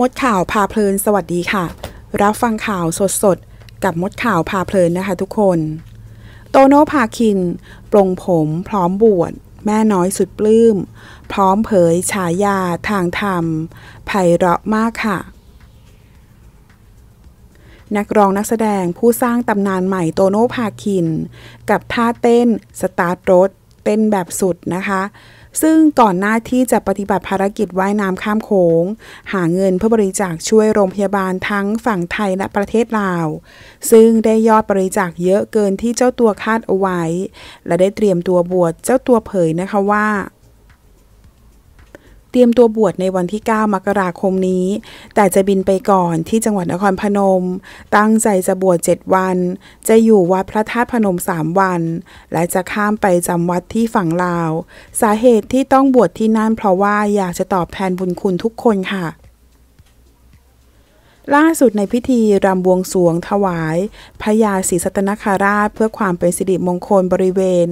มดข่าว พาเพลินสวัสดีค่ะ รับฟังข่าวสดสดกับมดข่าวพาเพลินนะคะทุกคน โตโน่พาคิน ปรงผมพร้อมบวชแม่น้อยสุดปลื้มพร้อมเผยฉายาทางธรรมไพเราะมากค่ะ นักร้องนักแสดงผู้สร้างตำนานใหม่โตโน่พาคิน กับท่าเต้นสตาร์ทรถเต้นแบบสุดนะคะซึ่งก่อนหน้าที่จะปฏิบัติภารกิจว่ายน้ำข้ามโขง หาเงินเพื่อบริจาคช่วยโรงพยาบาลทั้งฝั่งไทยและประเทศลาว ซึ่งได้ยอดบริจาคเยอะเกินที่เจ้าตัวคาดเอาไว้ และได้เตรียมตัวบวชเจ้าตัวเผยนะคะว่าเตรียมตัวบวชในวันที่ 9 มกราคมนี้ แต่จะบินไปก่อนที่จังหวัดนครพนม ตั้งใจจะบวช 7 วัน จะอยู่วัดพระธาตุพนม 3 วัน และจะข้ามไปจำวัดที่ฝั่งลาว สาเหตุที่ต้องบวชที่นั่นเพราะว่าอยากจะตอบแทนบุญคุณทุกคนค่ะ ล่าสุดในพิธีรำบวงสวง ถวาย พระยาศรีสัตนคาราชเพื่อความเป็นสิริมงคลบริเวณ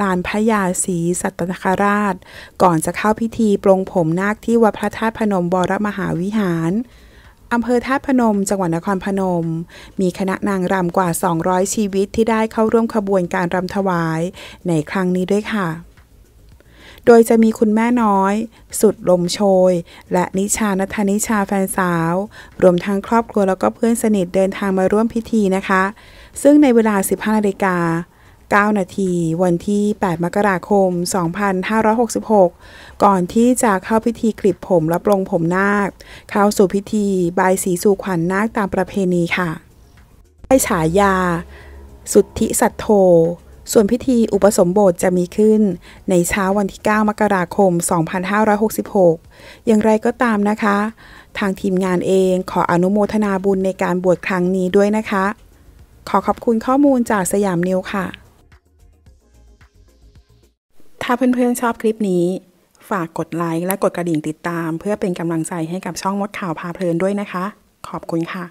ลานพระยาศรีสัตนคราช ก่อนจะเข้าพิธีปลงผมนาคที่วัดพระธาตุพนมบรมหาวิหาร อำเภอธาตุพนมจังหวัดนครพนม มีคณะนางรำกว่า 200 ชีวิตที่ได้เข้าร่วมขบวนการรำถวายในครั้งนี้ด้วยค่ะ โดยจะมีคุณแม่น้อย สุดลมโชย และนิชานัทนิชาแฟนสาว รวมทั้งครอบครัวแล้วก็เพื่อนสนิทเดินทางมาร่วมพิธีนะคะ ซึ่งในเวลา15นาฬิกา9 นาที วันที่ 8 มกราคม 2566 ก่อนที่จะเข้าพิธีกลิบผม และปลงผมนาคเข้าสู่พิธี บายสีสู่ขวัญนนาคตามประเพณีค่ะได้ฉายา สุทธิสัตโธส่วนพิธีอุปสมบทจะมีขึ้น ในเช้าวันที่ 9 มกราคม 2566 อย่างไรก็ตามนะคะ ทางทีมงานเองขออนุโมทนาบุญในการบวชครั้งนี้ด้วยนะคะ ขอขอบคุณข้อมูลจากสยามนิวค่ะถ้าเพื่อนๆชอบคลิปนี้ ฝากกดไลค์และกดกระดิ่งติดตามเพื่อเป็นกำลังใจให้กับช่องมดข่าวพาเพลินด้วยนะคะ ขอบคุณค่ะ